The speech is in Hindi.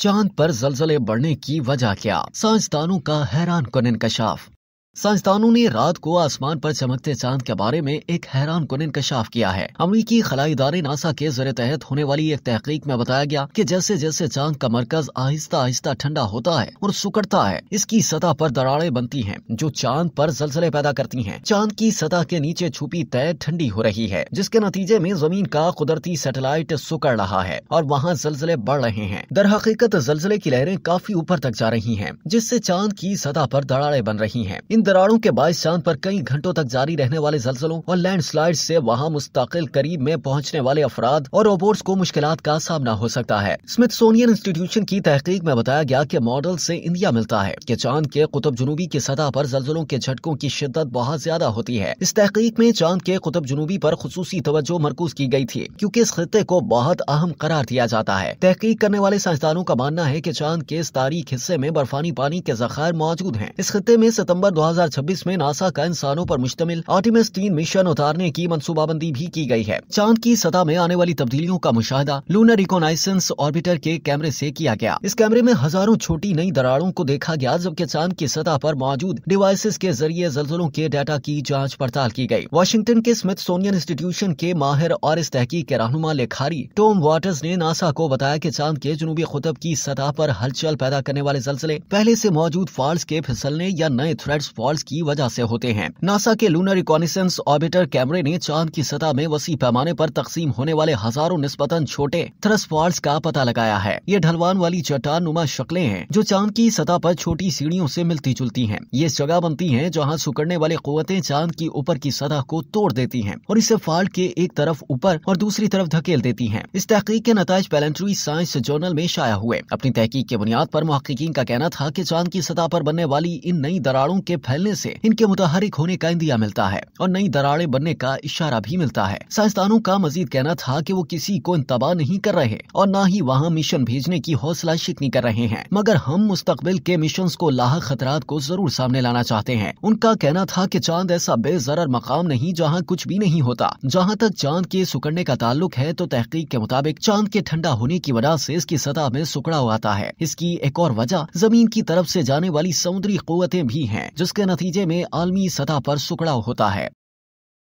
चांद पर जलजले बढ़ने की वजह क्या साइंसदानों का हैरान कन इंकशाफ साइंसदानों ने रात को आसमान पर चमकते चांद के बारे में एक हैरान कन इंकशाफ किया है अमरीकी खलाई इदारे नासा के जर तहत होने वाली एक तहकीक में बताया गया कि जैसे जैसे चांद का मरकज आहिस्ता आहिस्ता ठंडा होता है और सुकड़ता है इसकी सतह पर दरारें बनती हैं जो चांद पर जलसले पैदा करती हैं चांद की सतह के नीचे छुपी तय ठंडी हो रही है जिसके नतीजे में जमीन का कुदरती सेटेलाइट सुकड़ रहा है और वहाँ जलसले बढ़ रहे हैं दरहकीकत जलसले की लहरें काफी ऊपर तक जा रही है जिससे चांद की सतह पर दराड़े बन रही है इन दरारों के बाईस चांद पर कई घंटों तक जारी रहने वाले जलसलों और स्लाइड से वहां मुस्तकिल करीब में पहुंचने वाले अफराद और रोबोट्स को मुश्किल का सामना हो सकता है स्मिथ सोनियन इंस्टीट्यूशन की तहकीक में बताया गया कि मॉडल से इंडिया मिलता है कि चांद के कुतुब जनूबी की सतह पर जलसलों के झटकों की शिद्दत बहुत ज्यादा होती है इस तहकीक में चांद के कुतुब जनूबी पर खसूसी तवज्जो मरकूज की गई थी क्योंकि इस खत्े को बहुत अहम करार दिया जाता है तहकीक करने वाले साइंसदानों का मानना है की चांद के इस तारीख हिस्से में बर्फानी पानी के जखायर मौजूद है इस खत्े में सितम्बर दो 2026 में नासा का इंसानों पर मुश्तमिल आर्टिमिस तीन मिशन उतारने की मनसूबाबंदी भी की गई है चांद की सतह में आने वाली तब्दीलियों का मुशाह लूनर रिकोनाइसेंस ऑर्बिटर के कैमरे से किया गया इस कैमरे में हजारों छोटी नई दरारों को देखा गया जबकि चांद की सतह पर मौजूद डिवाइसेस के जरिए जल्जलों के डाटा की जाँच पड़ताल की गयी वाशिंगटन के स्मिथ सोनियन इंस्टीट्यूशन के माहिर और इस तहकीक के रहनुमा लेखारी टोम वाटर्स ने नासा को बताया कि चांद के जनूबी खुतब की सतह पर हलचल पैदा करने वाले जल्जले पहले से मौजूद फॉल्स के फिसलने या नए थ्रेड्स फॉल्ट की वजह से होते हैं नासा के लूनर रिकॉनिसेंस ऑर्बिटर कैमरे ने चांद की सतह में वसी पैमाने पर तकसीम होने वाले हजारों निस्पतन छोटे थ्रस फॉल्ट का पता लगाया है ये ढलवान वाली चट्टान नुमा शक्लें हैं जो चांद की सतह पर छोटी सीढ़ियों से मिलती जुलती हैं ये जगह बनती हैं जहां सुकड़ने वाली कुतें चांद की ऊपर की सतह को तोड़ देती हैं और इसे फॉल्ट के एक तरफ ऊपर और दूसरी तरफ धकेल देती हैं इस तहकीक के नतज पैलेंट्री साइंस जर्नल में शाया हुए अपनी तहकीक की बुनियाद पर महकिन का कहना था कि चांद की सतह पर बनने वाली इन नई दरारों के फैलने से इनके मुताहरिक होने का इंदिया मिलता है और नई दरारे बनने का इशारा भी मिलता है साइंसदानों का मजीद कहना था की वो किसी को इंतबाह नहीं कर रहे और न ही वहाँ मिशन भेजने की हौसला शिकनी कर रहे हैं मगर हम मुस्तबिल के मिशन को लाहक खतरा को जरूर सामने लाना चाहते हैं उनका कहना था की चांद ऐसा बेजर मकाम नहीं जहाँ कुछ भी नहीं होता जहाँ तक चांद के सुकड़ने का ताल्लुक है तो तहकीक के मुताबिक चांद के ठंडा होने की वजह से इसकी सतह में सुकड़ा हुआ आता है इसकी एक और वजह जमीन की तरफ से जाने वाली समुद्री कुतें भी हैं जिसका जिसके नतीजे में आलमी सतह पर सुकड़ाव होता है